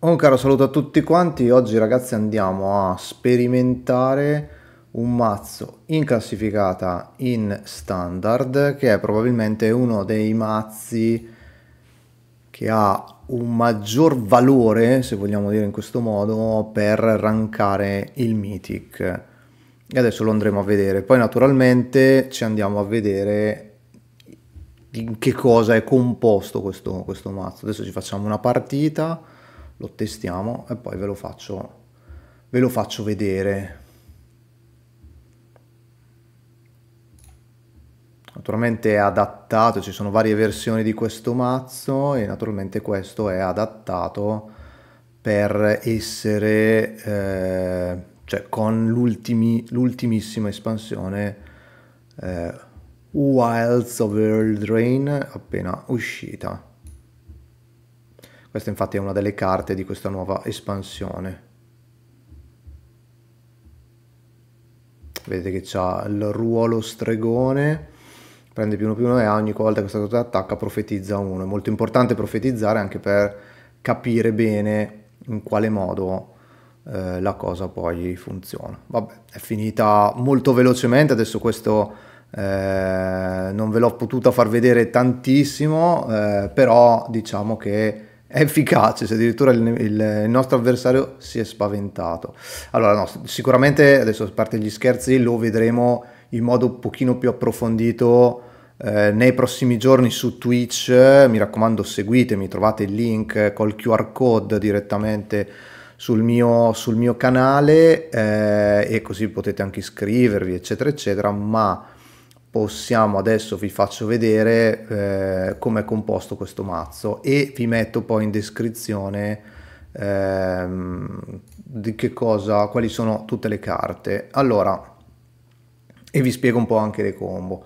Un oh, caro saluto a tutti quanti, oggi ragazzi andiamo a sperimentare un mazzo in classificata in standard che è probabilmente uno dei mazzi che ha un maggior valore, se vogliamo dire in questo modo, per rankare il Mythic e adesso lo andremo a vedere. Poi naturalmente ci andiamo a vedere in che cosa è composto questo, questo mazzo. Adesso ci facciamo una partita lo testiamo e poi ve lo faccio, ve lo faccio vedere. Naturalmente è adattato, ci sono varie versioni di questo mazzo e naturalmente questo è adattato per essere, eh, cioè con l'ultimissima espansione eh, Wilds of Earl Drain appena uscita. Questa infatti è una delle carte di questa nuova espansione. Vedete che c'ha il ruolo stregone, prende più uno più uno e ogni volta che questa cosa attacca profetizza uno. È molto importante profetizzare anche per capire bene in quale modo eh, la cosa poi funziona. Vabbè, è finita molto velocemente, adesso questo... Eh, non ve l'ho potuta far vedere tantissimo, eh, però diciamo che efficace, se addirittura il, il, il, nostro avversario si è spaventato. Allora, no, sicuramente adesso a parte gli scherzi lo vedremo in modo un pochino più approfondito eh, nei prossimi giorni su Twitch. Mi raccomando, seguitemi, trovate il link col QR code direttamente sul mio, sul mio canale eh, e così potete anche iscrivervi, eccetera, eccetera. Ma possiamo adesso vi faccio vedere eh, come è composto questo mazzo e vi metto poi in descrizione ehm, di che cosa quali sono tutte le carte allora e vi spiego un po' anche le combo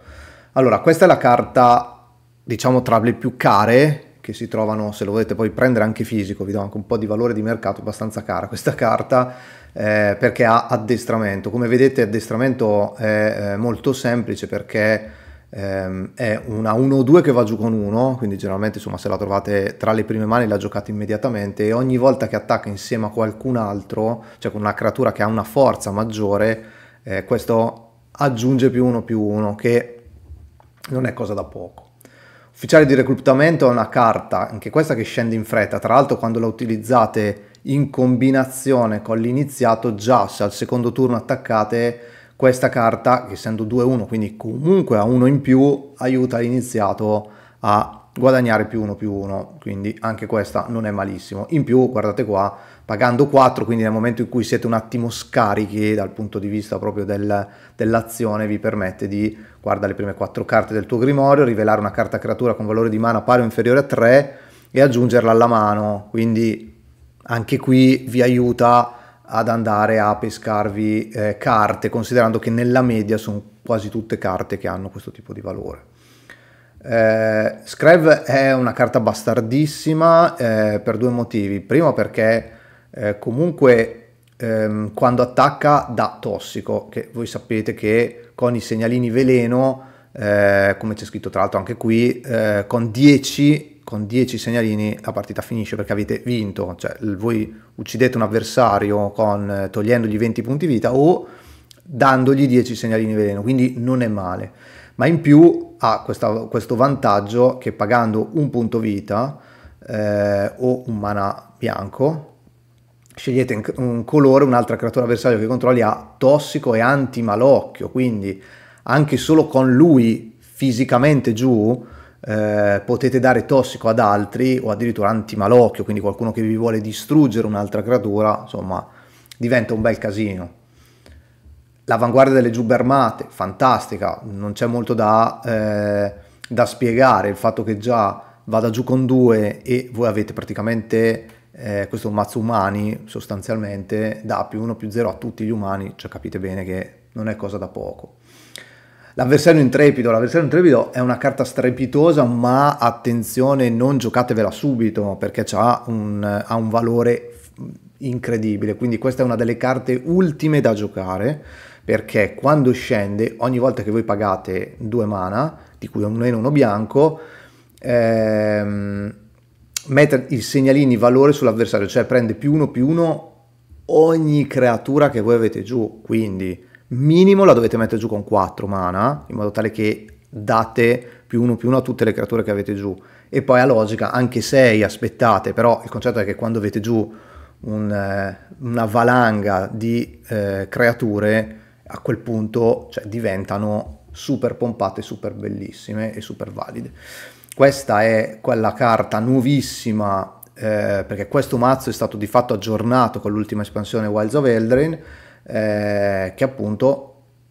allora questa è la carta diciamo tra le più care che si trovano, se lo volete poi prendere anche fisico, vi do anche un po' di valore di mercato, abbastanza cara questa carta eh, perché ha addestramento. Come vedete addestramento è eh, molto semplice perché ehm, è una 1-2 che va giù con 1, quindi generalmente insomma se la trovate tra le prime mani la giocate immediatamente e ogni volta che attacca insieme a qualcun altro, cioè con una creatura che ha una forza maggiore, eh, questo aggiunge più 1 più 1 che non è cosa da poco. Ufficiale di reclutamento è una carta, anche questa che scende in fretta, tra l'altro quando la utilizzate in combinazione con l'iniziato già se al secondo turno attaccate questa carta, che essendo 2-1 quindi comunque a uno in più, aiuta l'iniziato a guadagnare più 1 più 1, quindi anche questa non è malissimo. In più, guardate qua, pagando 4, quindi nel momento in cui siete un attimo scarichi dal punto di vista proprio del, dell'azione, vi permette di, guarda le prime 4 carte del tuo grimorio, rivelare una carta creatura con valore di mana pari o inferiore a 3 e aggiungerla alla mano, quindi anche qui vi aiuta ad andare a pescarvi eh, carte, considerando che nella media sono quasi tutte carte che hanno questo tipo di valore. Eh, Scrive è una carta bastardissima eh, per due motivi. Primo perché eh, comunque ehm, quando attacca da tossico, che voi sapete che con i segnalini veleno, eh, come c'è scritto tra l'altro anche qui, eh, con 10, con 10 segnalini la partita finisce perché avete vinto. Cioè voi uccidete un avversario con, eh, togliendogli 20 punti vita o dandogli 10 segnalini veleno, quindi non è male. Ma in più ha questa, questo vantaggio che pagando un punto vita eh, o un mana bianco scegliete un colore, un'altra creatura avversaria che controlli ha tossico e anti malocchio, quindi anche solo con lui fisicamente giù eh, potete dare tossico ad altri o addirittura anti malocchio, quindi qualcuno che vi vuole distruggere un'altra creatura, insomma diventa un bel casino. L'avanguardia delle giubbe armate, fantastica, non c'è molto da, eh, da, spiegare, il fatto che già vada giù con due e voi avete praticamente eh, questo mazzo umani sostanzialmente da più uno più zero a tutti gli umani, cioè capite bene che non è cosa da poco. L'avversario intrepido, l'avversario intrepido è una carta strepitosa, ma attenzione, non giocatevela subito perché ha un, ha un valore incredibile, quindi questa è una delle carte ultime da giocare perché quando scende, ogni volta che voi pagate due mana, di cui uno nero uno bianco, ehm, mette il segnalini valore sull'avversario, cioè prende più uno più uno ogni creatura che voi avete giù, quindi minimo la dovete mettere giù con 4 mana, in modo tale che date più uno più uno a tutte le creature che avete giù. E poi a logica anche 6 aspettate, però il concetto è che quando avete giù un, eh, una valanga di eh, creature, a quel punto cioè, diventano super pompate, super bellissime e super valide. Questa è quella carta nuovissima, eh, perché questo mazzo è stato di fatto aggiornato con l'ultima espansione Wilds of Eldrin, eh, che appunto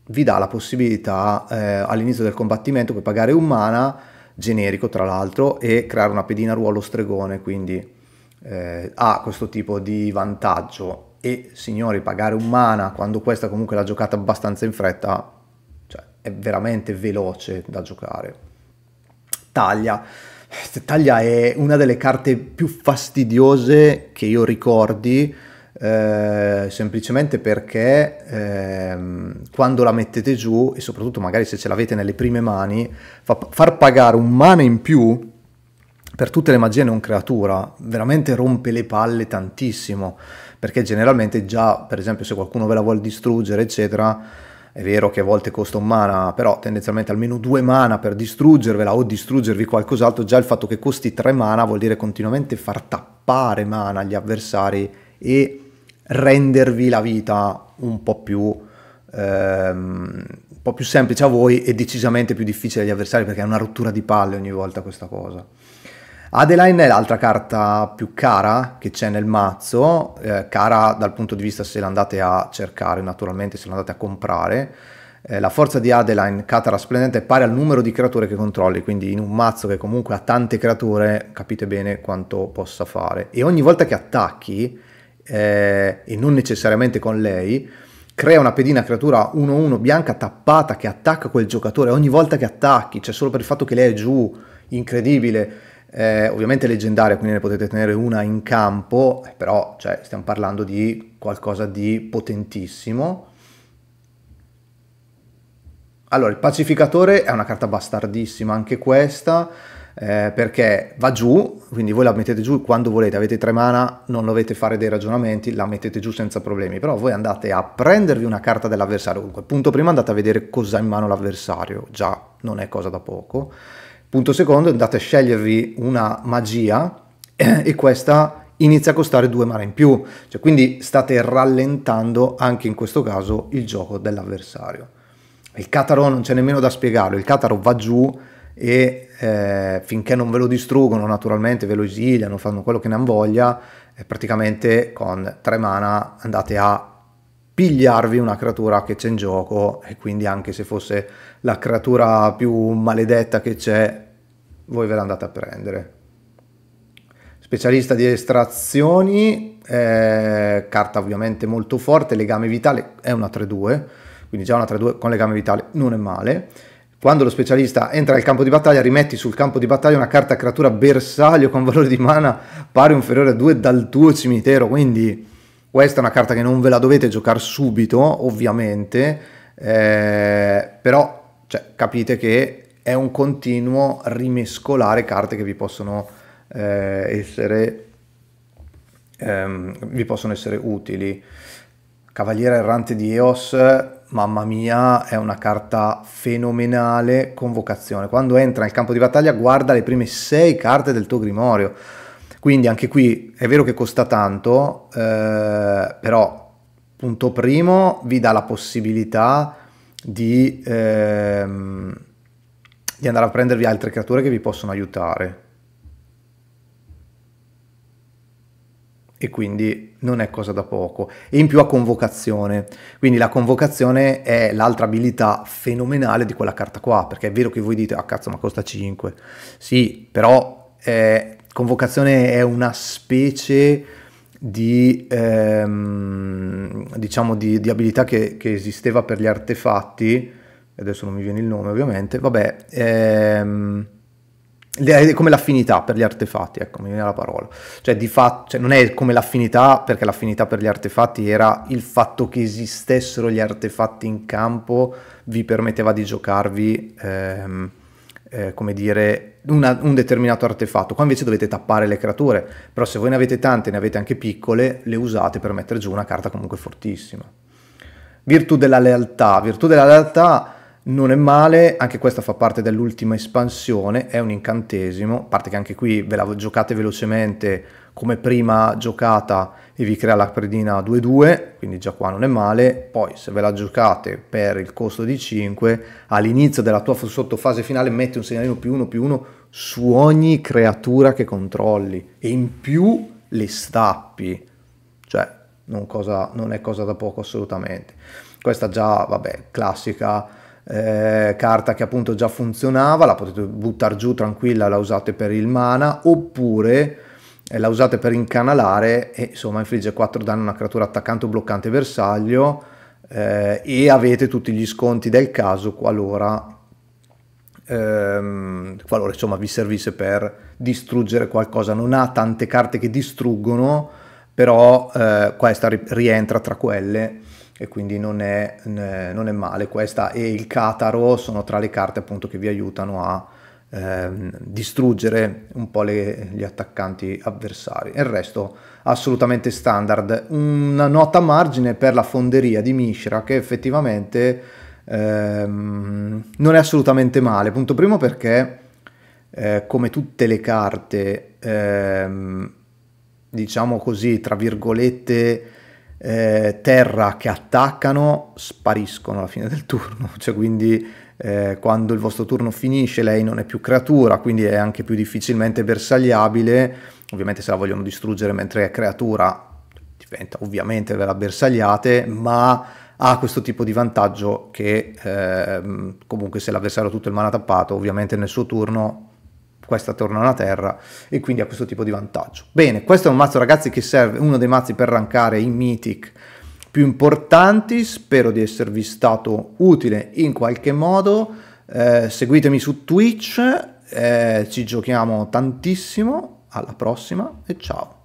vi dà la possibilità eh, all'inizio del combattimento per pagare un mana, generico tra l'altro, e creare una pedina ruolo stregone, quindi eh, ha questo tipo di vantaggio e signori pagare un mana quando questa comunque l'ha giocata abbastanza in fretta cioè, è veramente veloce da giocare taglia taglia è una delle carte più fastidiose che io ricordi eh, semplicemente perché ehm, quando la mettete giù e soprattutto magari se ce l'avete nelle prime mani fa, far pagare un mana in più per tutte le magie non creatura veramente rompe le palle tantissimo perché generalmente già, per esempio, se qualcuno ve la vuole distruggere, eccetera, è vero che a volte costa un mana, però tendenzialmente almeno due mana per distruggervela o distruggervi qualcos'altro, già il fatto che costi tre mana vuol dire continuamente far tappare mana agli avversari e rendervi la vita un po' più, ehm, un po più semplice a voi e decisamente più difficile agli avversari perché è una rottura di palle ogni volta questa cosa. Adeline è l'altra carta più cara che c'è nel mazzo, eh, cara dal punto di vista se l'andate a cercare, naturalmente se l'andate a comprare. Eh, la forza di Adeline, Catara Splendente, è pari al numero di creature che controlli, quindi in un mazzo che comunque ha tante creature capite bene quanto possa fare. E ogni volta che attacchi, eh, e non necessariamente con lei, crea una pedina creatura 1-1 bianca tappata che attacca quel giocatore ogni volta che attacchi, cioè solo per il fatto che lei è giù, incredibile eh, ovviamente leggendaria, quindi ne potete tenere una in campo, però cioè, stiamo parlando di qualcosa di potentissimo. Allora, il pacificatore è una carta bastardissima, anche questa, eh, perché va giù, quindi voi la mettete giù quando volete, avete tre mana, non dovete fare dei ragionamenti, la mettete giù senza problemi, però voi andate a prendervi una carta dell'avversario, dunque punto prima andate a vedere cosa ha in mano l'avversario, già non è cosa da poco, Punto secondo, andate a scegliervi una magia eh, e questa inizia a costare due mana in più, cioè, quindi state rallentando anche in questo caso il gioco dell'avversario. Il Cataro non c'è nemmeno da spiegarlo, il Cataro va giù e eh, finché non ve lo distruggono naturalmente ve lo esiliano, fanno quello che ne hanno voglia, praticamente con tre mana andate a pigliarvi una creatura che c'è in gioco e quindi anche se fosse la creatura più maledetta che c'è, voi ve l'andate a prendere. Specialista di estrazioni, eh, carta ovviamente molto forte, legame vitale è una 3-2, quindi già una 3-2 con legame vitale non è male. Quando lo specialista entra nel campo di battaglia, rimetti sul campo di battaglia una carta creatura bersaglio con valore di mana pari o inferiore a 2 dal tuo cimitero, quindi questa è una carta che non ve la dovete giocare subito, ovviamente, eh, però cioè, capite che è un continuo rimescolare carte che vi possono eh, essere ehm, vi possono essere utili. Cavaliere errante di Eos, mamma mia, è una carta fenomenale, convocazione. Quando entra nel campo di battaglia guarda le prime sei carte del tuo grimorio quindi anche qui è vero che costa tanto, eh, però punto primo vi dà la possibilità di, ehm, di andare a prendervi altre creature che vi possono aiutare. e quindi non è cosa da poco. E in più a convocazione, quindi la convocazione è l'altra abilità fenomenale di quella carta qua, perché è vero che voi dite, ah cazzo ma costa 5, sì, però eh, convocazione è una specie di, ehm, diciamo di, di abilità che, che, esisteva per gli artefatti, adesso non mi viene il nome ovviamente, vabbè, ehm, è come l'affinità per gli artefatti, ecco, mi viene la parola. Cioè, di fatto, cioè, non è come l'affinità, perché l'affinità per gli artefatti era il fatto che esistessero gli artefatti in campo, vi permetteva di giocarvi... Ehm, eh, come dire, una, un determinato artefatto. Qua invece dovete tappare le creature, però se voi ne avete tante, ne avete anche piccole, le usate per mettere giù una carta comunque fortissima. Virtù della lealtà. Virtù della lealtà non è male, anche questa fa parte dell'ultima espansione, è un incantesimo, a parte che anche qui ve la giocate velocemente come prima giocata e vi crea la predina 2-2, quindi già qua non è male, poi se ve la giocate per il costo di 5, all'inizio della tua sottofase finale metti un segnalino più 1 più 1 su ogni creatura che controlli e in più le stappi, cioè non, cosa, non è cosa da poco assolutamente. Questa già, vabbè, classica eh, carta che appunto già funzionava, la potete buttare giù tranquilla, la usate per il mana, oppure la usate per incanalare e insomma infligge 4 danni a una creatura attaccante o bloccante bersaglio eh, e avete tutti gli sconti del caso qualora, ehm, qualora insomma, vi servisse per distruggere qualcosa. Non ha tante carte che distruggono, però eh, questa rientra tra quelle e quindi non è, non è male. Questa e il Cataro sono tra le carte appunto che vi aiutano a Ehm, distruggere un po' le, gli attaccanti avversari. Il resto assolutamente standard. Una nota a margine per la fonderia di Mishra che effettivamente ehm, non è assolutamente male. Punto primo perché eh, come tutte le carte, ehm, diciamo così, tra virgolette, eh, terra che attaccano spariscono alla fine del turno, cioè quindi eh, quando il vostro turno finisce lei non è più creatura, quindi è anche più difficilmente bersagliabile, ovviamente se la vogliono distruggere mentre è creatura diventa ovviamente ve la bersagliate, ma ha questo tipo di vantaggio che eh, comunque se l'avversario ha tutto il mana tappato, ovviamente nel suo turno questa torna alla terra e quindi ha questo tipo di vantaggio. Bene, questo è un mazzo ragazzi che serve, uno dei mazzi per rankare in Mythic più importanti, spero di esservi stato utile in qualche modo, eh, seguitemi su Twitch, eh, ci giochiamo tantissimo, alla prossima e ciao!